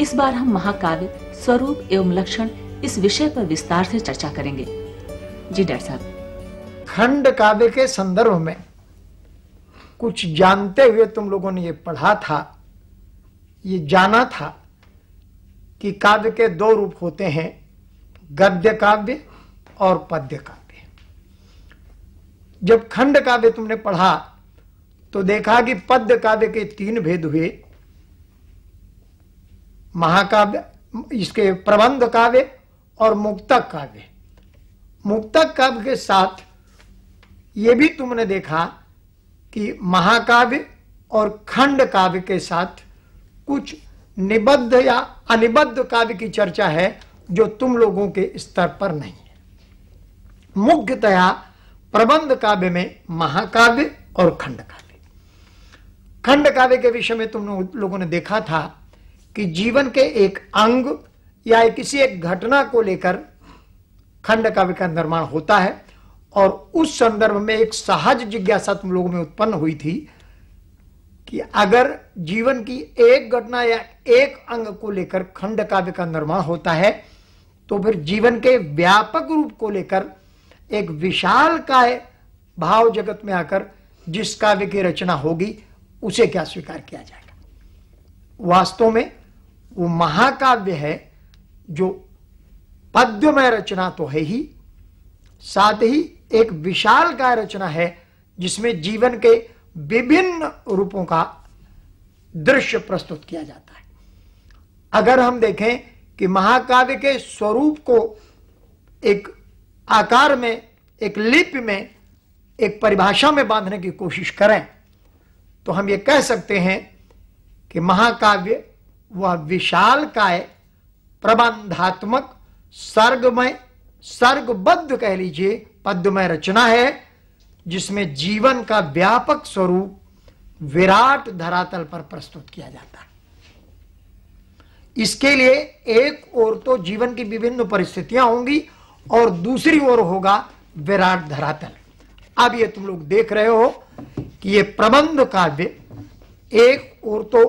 इस बार हम महाकाव्य स्वरूप एवं लक्षण इस विषय पर विस्तार से चर्चा करेंगे जी डॉक्टर साहब खंड काव्य के संदर्भ में कुछ जानते हुए तुम लोगों ने ये पढ़ा था ये जाना था कि काव्य के दो रूप होते हैं गद्य काव्य और पद्य काव्य जब खंड काव्य तुमने पढ़ा तो देखा कि पद्य काव्य के तीन भेद हुए महाकाव्य इसके प्रबंध काव्य और मुक्तक काव्य मुक्तक काव्य के साथ ये भी तुमने देखा कि महाकाव्य और खंड काव्य के साथ कुछ निबद्ध या अनिबद्ध काव्य की चर्चा है जो तुम लोगों के स्तर पर नहीं है मुख्यतया प्रबंध काव्य में महाकाव्य और खंड काव्य खंड काव्य के विषय में तुम लोगों ने देखा था कि जीवन के एक अंग या किसी एक घटना को लेकर खंड काव्य का निर्माण होता है और उस संदर्भ में एक सहज जिज्ञासा तुम लोगों में उत्पन्न हुई थी कि अगर जीवन की एक घटना या एक अंग को लेकर खंड काव्य का निर्माण होता है तो फिर जीवन के व्यापक रूप को लेकर एक विशाल काय भाव जगत में आकर जिस काव्य की रचना होगी उसे क्या स्वीकार किया जाएगा वास्तव में वो महाकाव्य है जो पद्य में रचना तो है ही साथ ही एक विशाल का रचना है जिसमें जीवन के विभिन्न रूपों का दृश्य प्रस्तुत किया जाता है अगर हम देखें कि महाकाव्य के स्वरूप को एक आकार में एक लिपि में एक परिभाषा में बांधने की कोशिश करें तो हम ये कह सकते हैं कि महाकाव्य वह विशाल काय प्रबंधात्मक सर्गमय सर्गबद्ध कह लीजिए पद्मय रचना है जिसमें जीवन का व्यापक स्वरूप विराट धरातल पर प्रस्तुत किया जाता है इसके लिए एक ओर तो जीवन की विभिन्न परिस्थितियां होंगी और दूसरी ओर होगा विराट धरातल अब ये तुम लोग देख रहे हो कि ये प्रबंध काव्य एक ओर तो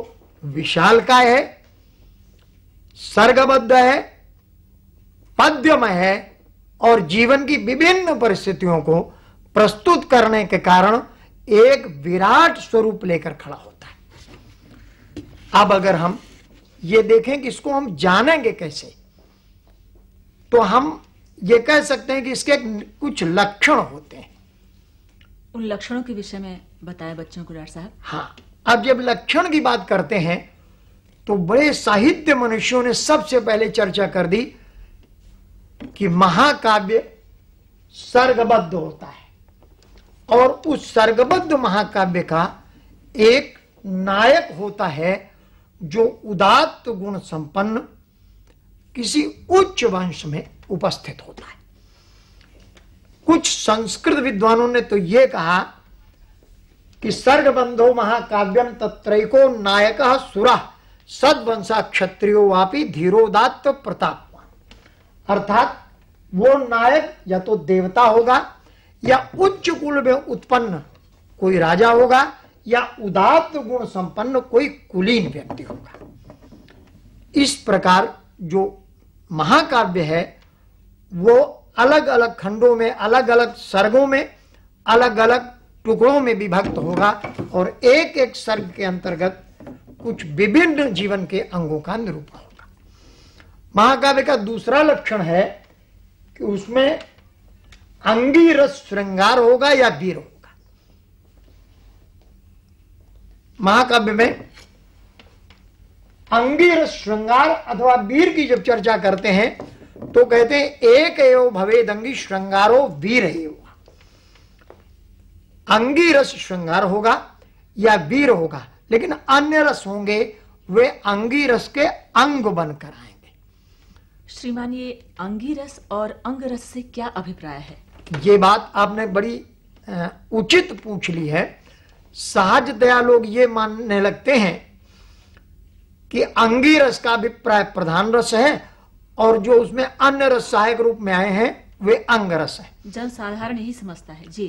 विशाल का है सर्गबद्ध है पद्यमय है और जीवन की विभिन्न परिस्थितियों को प्रस्तुत करने के कारण एक विराट स्वरूप लेकर खड़ा होता है अब अगर हम ये देखें कि इसको हम जानेंगे कैसे तो हम ये कह सकते हैं कि इसके कुछ लक्षण होते हैं उन लक्षणों के विषय में बताएं बच्चों को डॉक्टर साहब हाँ अब जब लक्षण की बात करते हैं तो बड़े साहित्य मनुष्यों ने सबसे पहले चर्चा कर दी कि महाकाव्य सर्गबद्ध होता है और उस सर्गबद्ध महाकाव्य का एक नायक होता है जो उदात्त गुण संपन्न किसी उच्च वंश में उपस्थित होता है कुछ संस्कृत विद्वानों ने तो यह कहा कि बंधो महाकाव्यम तत्रको नायक सुरा सदवंशा क्षत्रियो वापी धीरोदात्त प्रतापवान अर्थात वो नायक या तो देवता होगा या उच्च कुल में उत्पन्न कोई राजा होगा या उदात्त गुण संपन्न कोई कुलीन व्यक्ति होगा इस प्रकार जो महाकाव्य है वो अलग अलग खंडों में अलग अलग सर्गों में अलग अलग टुकड़ों में विभक्त होगा और एक एक सर्ग के अंतर्गत कुछ विभिन्न जीवन के अंगों का निरूपण होगा महाकाव्य का दूसरा लक्षण है कि उसमें अंगी रस श्रृंगार होगा या वीर होगा महाकाव्य में अंगी रस श्रृंगार अथवा वीर की जब चर्चा करते हैं तो कहते हैं एक एव भवेद अंगी श्रृंगारो वीर एव अंगी रस श्रृंगार होगा या वीर होगा लेकिन अन्य रस होंगे वे अंगी रस के अंग बनकर आएंगे श्रीमान ये अंगी रस और अंग रस से क्या अभिप्राय है ये बात आपने बड़ी उचित पूछ ली है सहज दया लोग ये मानने लगते हैं कि अंगी रस का अभिप्राय प्रधान रस है और जो उसमें अन्य रस सहायक रूप में आए हैं वे अंग रस है जन साधारण ही समझता है जी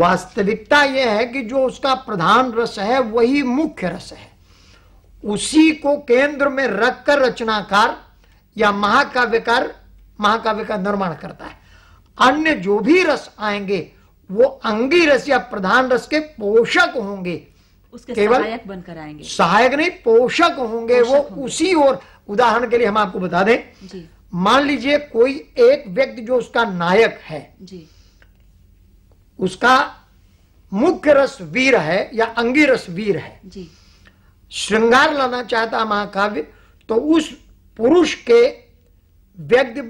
वास्तविकता यह है कि जो उसका प्रधान रस है वही मुख्य रस है उसी को केंद्र में रखकर रचनाकार या महाकाव्यकार महाकाव्य का निर्माण करता है अन्य जो भी रस आएंगे वो अंगी रस या प्रधान रस के पोषक होंगे उसके केवल सहायक बनकर आएंगे सहायक नहीं पोषक होंगे वो होंगे। उसी और उदाहरण के लिए हम आपको बता दें मान लीजिए कोई एक व्यक्ति जो उसका नायक है जी उसका मुख्य रस वीर है या अंगी रस वीर है श्रृंगार लाना चाहता महाकाव्य तो उस पुरुष के व्यक्ति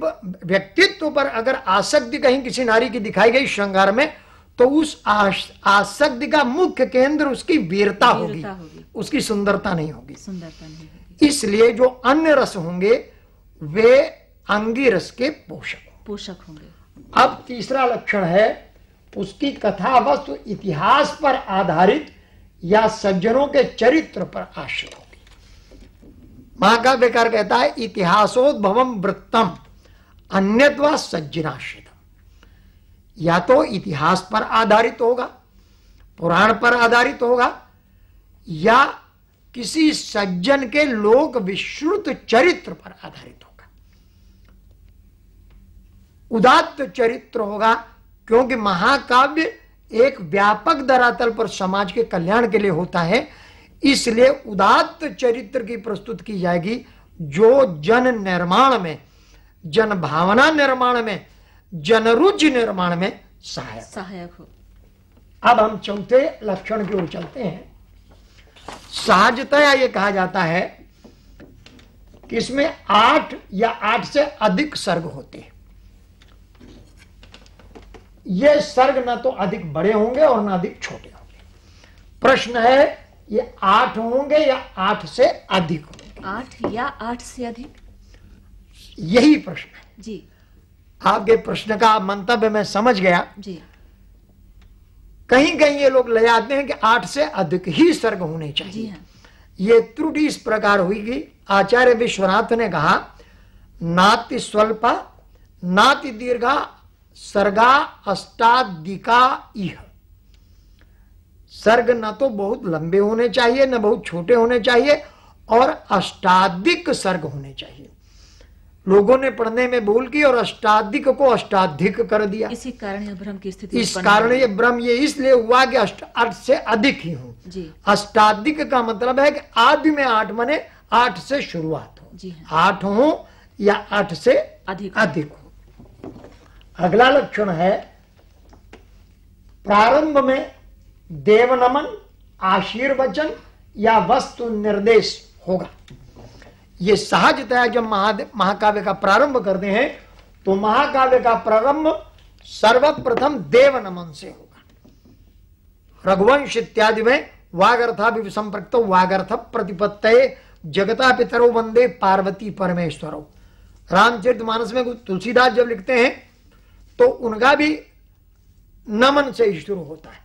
व्यक्तित्व पर अगर आसक्ति कहीं किसी नारी की दिखाई गई श्रृंगार में तो उस आसक्ति का मुख्य केंद्र उसकी वीरता होगी उसकी सुंदरता नहीं होगी सुंदरता नहीं इसलिए जो अन्य रस होंगे वे अंगी रस के पोषक पोषक होंगे अब तीसरा लक्षण है उसकी कथा वस्तु इतिहास पर आधारित या सज्जनों के चरित्र पर आश्रित होगी बेकार कहता है इतिहासोद्भवम वृत्तम अन्यत्वा सज्जनाश्रित या तो इतिहास पर आधारित होगा पुराण पर आधारित होगा या किसी सज्जन के लोक विश्रुत चरित्र पर आधारित होगा उदात्त चरित्र होगा क्योंकि महाकाव्य एक व्यापक धरातल पर समाज के कल्याण के लिए होता है इसलिए उदात्त चरित्र की प्रस्तुत की जाएगी जो जन निर्माण में जन भावना निर्माण में जनरुचि निर्माण में सहायक सहायक हो अब हम चौथे लक्षण की ओर चलते हैं सहजतया ये कहा जाता है कि इसमें आठ या आठ से अधिक सर्ग होते हैं ये सर्ग ना तो अधिक बड़े होंगे और ना अधिक छोटे होंगे प्रश्न है ये आठ होंगे या आठ से अधिक होंगे आठ या आठ से अधिक यही प्रश्न है जी आपके प्रश्न का मंतव्य मैं समझ गया जी कहीं कहीं ये लोग ले जाते हैं कि आठ से अधिक ही सर्ग होने चाहिए हाँ। ये त्रुटि इस प्रकार हुई कि आचार्य विश्वनाथ ने कहा नाति स्वल्प नाति दीर्घा सर्गा अष्टाधिका इह सर्ग न तो बहुत लंबे होने चाहिए न बहुत छोटे होने चाहिए और अष्टाधिक सर्ग होने चाहिए लोगों ने पढ़ने में भूल की और अष्टाधिक को अष्टाधिक कर दिया इसी कारण भ्रम की स्थिति इस कारण ये भ्रम ये इसलिए हुआ कि अष्ट आठ से अधिक ही हो अष्टाधिक का मतलब है कि आदि में आठ मने आठ से शुरुआत हो हाँ। आठ हो या आठ से अधिक अधिक अगला लक्षण है प्रारंभ में देवनमन आशीर्वचन या वस्तु निर्देश होगा यह सहजतया जब महाकाव्य का प्रारंभ करते हैं तो महाकाव्य का प्रारंभ सर्वप्रथम देवनमन से होगा रघुवंश इत्यादि में वागर्था भी संप्रक्त वागर्थ प्रतिपत्त जगता पितरो वंदे पार्वती परमेश्वर रामचरित मानस में तुलसीदास जब लिखते हैं तो उनका भी नमन से ही शुरू होता है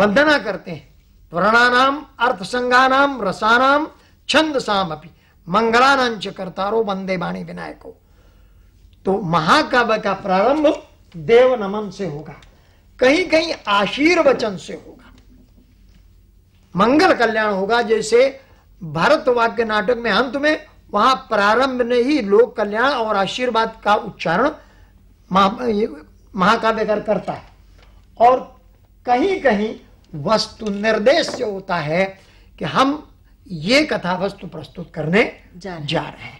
वंदना करते हैं वर्णानाम अर्थ संज्ञानाम रसानाम छंद साम अपनी मंगलानंच करतारो वंदे वाणी विनायको तो महाकाव्य का प्रारंभ देव नमन से होगा कहीं कहीं आशीर्वचन से होगा मंगल कल्याण होगा जैसे भरत वाक्य नाटक में अंत में वहां प्रारंभ में ही लोक कल्याण और आशीर्वाद का उच्चारण कर करता है और कहीं कहीं वस्तु निर्देश से होता है कि हम ये कथा वस्तु प्रस्तुत करने जा रहे, जा रहे हैं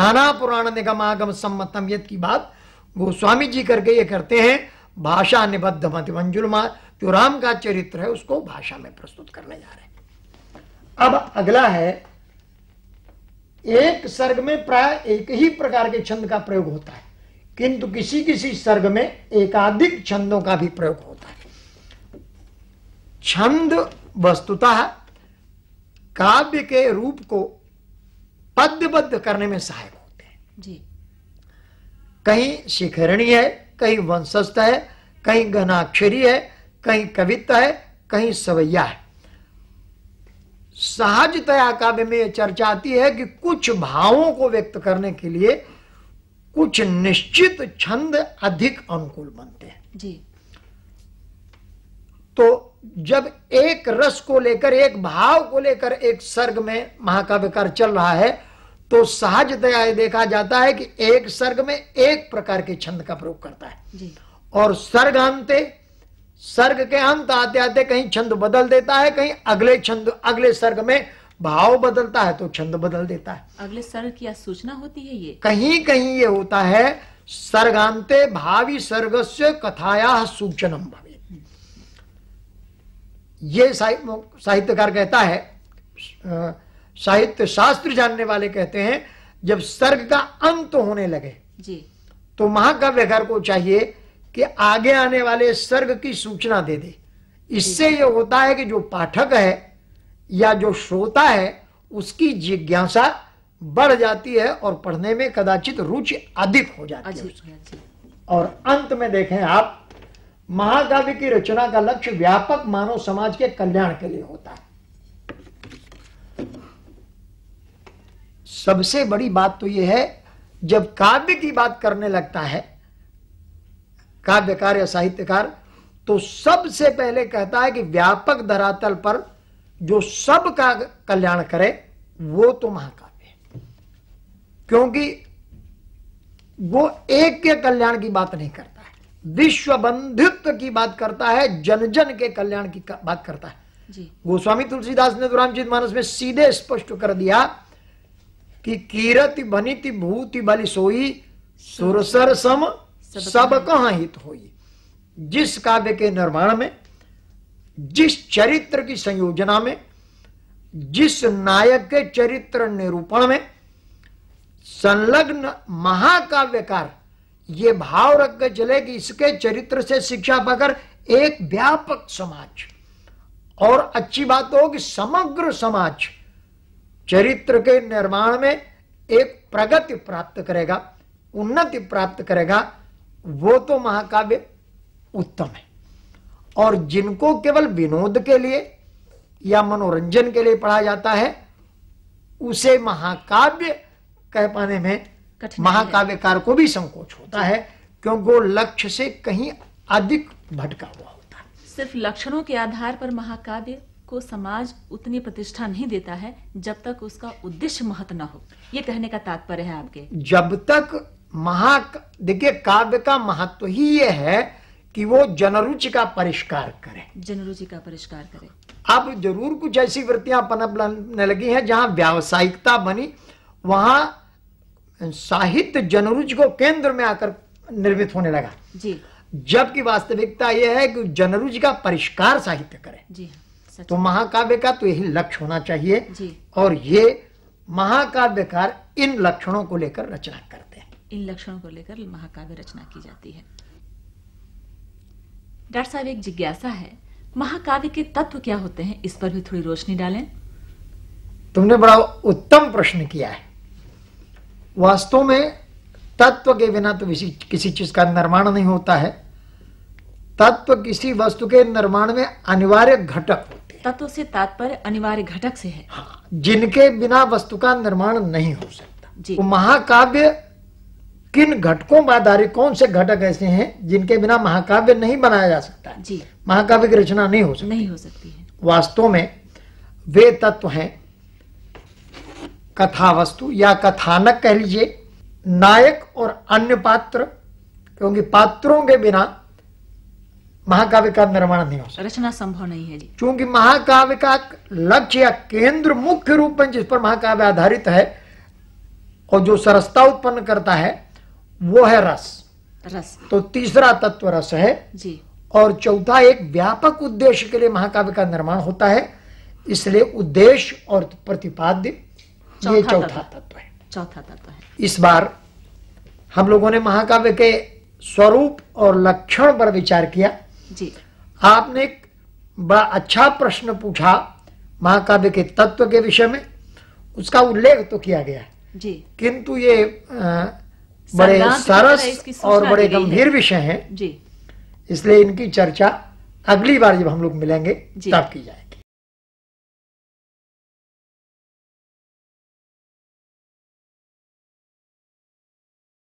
नाना पुराण निगम आगम सम्मतम यद की बात गोस्वामी जी करके ये करते हैं भाषा निबद्ध मत मंजुलमा जो राम का चरित्र है उसको भाषा में प्रस्तुत करने जा रहे हैं अब अगला है एक सर्ग में प्राय एक ही प्रकार के छंद का प्रयोग होता है किंतु किसी किसी सर्ग में एकाधिक छंदों का भी प्रयोग होता है छंद वस्तुतः काव्य के रूप को पद्यबद्ध करने में सहायक होते हैं जी कहीं शिखरणी है कहीं वंशस्थ है कहीं घनाक्षरी है कहीं कविता है कहीं सवैया है सहजतया काव्य में चर्चा आती है कि कुछ भावों को व्यक्त करने के लिए कुछ निश्चित छंद अधिक अनुकूल बनते हैं जी तो जब एक रस को लेकर एक भाव को लेकर एक सर्ग में महाकाव्यकार चल रहा है तो सहजतया देखा जाता है कि एक सर्ग में एक प्रकार के छंद का प्रयोग करता है जी। और सर्ग अंत सर्ग के अंत आते आते कहीं छंद बदल देता है कहीं अगले छंद अगले सर्ग में भाव बदलता है तो छंद बदल देता है अगले सर्ग की सूचना होती है ये कहीं कहीं ये होता है सर्गांते भावी सर्ग से कथाया सूचनम भवे ये साहित्यकार कहता है साहित्य शास्त्र जानने वाले कहते हैं जब सर्ग का अंत होने लगे जी तो महाकाव्यकार को चाहिए कि आगे आने वाले सर्ग की सूचना दे दे इससे यह होता है कि जो पाठक है या जो श्रोता है उसकी जिज्ञासा बढ़ जाती है और पढ़ने में कदाचित रुचि अधिक हो जाती है और अंत में देखें आप महाकाव्य की रचना का लक्ष्य व्यापक मानव समाज के कल्याण के लिए होता है सबसे बड़ी बात तो यह है जब काव्य की बात करने लगता है काव्यकार या साहित्यकार तो सबसे पहले कहता है कि व्यापक धरातल पर जो सब का कल्याण करे वो तो महाकाव्य है क्योंकि वो एक के कल्याण की बात नहीं करता है विश्व बंधुत्व की बात करता है जन जन के कल्याण की बात करता है गोस्वामी तुलसीदास ने तो रामचित मानस में सीधे स्पष्ट कर दिया कि कीरति भनिति भूति बलि सोई सुरसर सम सब कहा हित होई जिस काव्य के निर्माण में जिस चरित्र की संयोजना में जिस नायक के चरित्र निरूपण में संलग्न महाकाव्यकार ये भाव रख के चले कि इसके चरित्र से शिक्षा पाकर एक व्यापक समाज और अच्छी बात हो कि समग्र समाज चरित्र के निर्माण में एक प्रगति प्राप्त करेगा उन्नति प्राप्त करेगा वो तो महाकाव्य उत्तम है और जिनको केवल विनोद के लिए या मनोरंजन के लिए पढ़ा जाता है उसे महाकाव्य कह पाने में महाकाव्यकार को भी संकोच होता है क्योंकि वो लक्ष्य से कहीं अधिक भटका हुआ होता है सिर्फ लक्षणों के आधार पर महाकाव्य को समाज उतनी प्रतिष्ठा नहीं देता है जब तक उसका उद्देश्य महत्व न हो ये कहने का तात्पर्य है आपके जब तक महा देखिए काव्य का महत्व ही ये है कि वो जनरुचि का परिष्कार करे जनरुचि का परिष्कार करे अब जरूर कुछ ऐसी वृत्तियां पनपने लगी हैं जहां व्यावसायिकता बनी वहां साहित्य जनरुचि को केंद्र में आकर निर्मित होने लगा जी जबकि वास्तविकता यह है कि जनरुचि का परिष्कार साहित्य करे जी हाँ, तो महाकाव्य का तो यही लक्ष्य होना चाहिए जी। और ये महाकाव्यकार इन लक्षणों को लेकर रचना करते हैं इन लक्षणों को लेकर महाकाव्य रचना की जाती है डॉक्टर साहब एक जिज्ञासा है महाकाव्य के तत्व क्या होते हैं इस पर भी थोड़ी रोशनी डालें तुमने बड़ा उत्तम प्रश्न किया है वास्तव में तत्व के बिना तो किसी चीज का निर्माण नहीं होता है तत्व किसी वस्तु के निर्माण में अनिवार्य घटक होते तत्व से तात्पर्य अनिवार्य घटक से है हाँ, जिनके बिना वस्तु का निर्माण नहीं हो सकता जी। तो महाकाव्य किन घटकों पर आधारित कौन से घटक ऐसे हैं जिनके बिना महाकाव्य नहीं बनाया जा सकता जी महाकाव्य की रचना नहीं हो सकती नहीं हो सकती है वास्तव में वे तत्व हैं कथा वस्तु या कथानक कह लीजिए नायक और अन्य पात्र क्योंकि पात्रों के बिना महाकाव्य का निर्माण नहीं हो सकता रचना संभव नहीं है जी क्योंकि महाकाव्य का लक्ष्य या केंद्र मुख्य रूप में जिस पर महाकाव्य आधारित है और जो सरसता उत्पन्न करता है वो है रस रस तो तीसरा तत्व रस है जी और चौथा एक व्यापक उद्देश्य के लिए महाकाव्य का निर्माण होता है इसलिए उद्देश्य और प्रतिपाद्य ये चौथा तत्व है चौथा तत्व है इस बार हम लोगों ने महाकाव्य के स्वरूप और लक्षण पर विचार किया जी आपने एक बड़ा अच्छा प्रश्न पूछा महाकाव्य के तत्व के विषय में उसका उल्लेख तो किया गया जी किंतु ये आ, बड़े सरस और बड़े गंभीर विषय हैं जी इसलिए इनकी चर्चा अगली बार जब हम लोग मिलेंगे तब की जाएगी